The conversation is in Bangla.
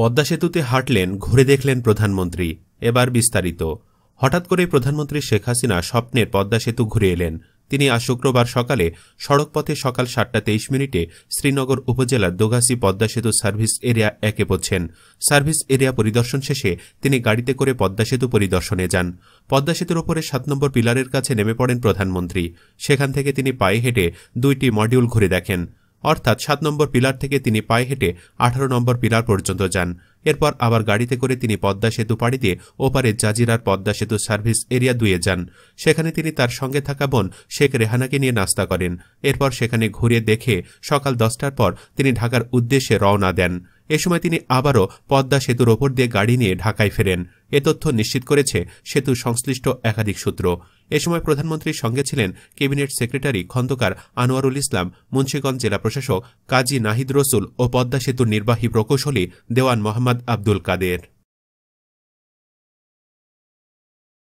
পদ্মা সেতুতে হাঁটলেন ঘুরে দেখলেন প্রধানমন্ত্রী এবার বিস্তারিত হঠাৎ করে প্রধানমন্ত্রী শেখ হাসিনা স্বপ্নের পদ্মা সেতু ঘুরে এলেন তিনি আজ শুক্রবার সকালে সড়কপথে সকাল সাতটা তেইশ মিনিটে শ্রীনগর উপজেলার দোগাসি পদ্মা সেতু সার্ভিস এরিয়া একে পড়ছেন সার্ভিস এরিয়া পরিদর্শন শেষে তিনি গাড়িতে করে পদ্মা সেতু পরিদর্শনে যান পদ্মা সেতুর ওপরে সাত নম্বর পিলারের কাছে নেমে পড়েন প্রধানমন্ত্রী সেখান থেকে তিনি পায়ে হেঁটে দুইটি মডিউল ঘুরে দেখেন অর্থাৎ সাত নম্বর পিলার থেকে তিনি পায়ে হেঁটে আঠারো নম্বর পিলার পর্যন্ত যান এরপর আবার গাড়িতে করে তিনি পদ্মা সেতু পাড়ি দিয়ে ওপারে জাজিরার পদ্মা সেতু সার্ভিস এরিয়া দুয়ে যান সেখানে তিনি তার সঙ্গে থাকা বোন শেখ রেহানাকে নিয়ে নাস্তা করেন এরপর সেখানে ঘুরে দেখে সকাল দশটার পর তিনি ঢাকার উদ্দেশ্যে রওনা দেন এ সময় তিনি আবারও পদ্মা সেতুর ওপর দিয়ে গাড়ি নিয়ে ঢাকায় ফেরেন এ তথ্য নিশ্চিত করেছে সেতু সংশ্লিষ্ট একাধিক সূত্র এ সময় প্রধানমন্ত্রীর সঙ্গে ছিলেন ক্যাবিনেট সেক্রেটারি খন্দকার আনোয়ারুল ইসলাম মুন্সীগঞ্জ জেলা প্রশাসক কাজী নাহিদ রসুল ও পদ্মা সেতুর নির্বাহী প্রকৌশলী দেওয়ান মোহাম্মদ আব্দুল কাদের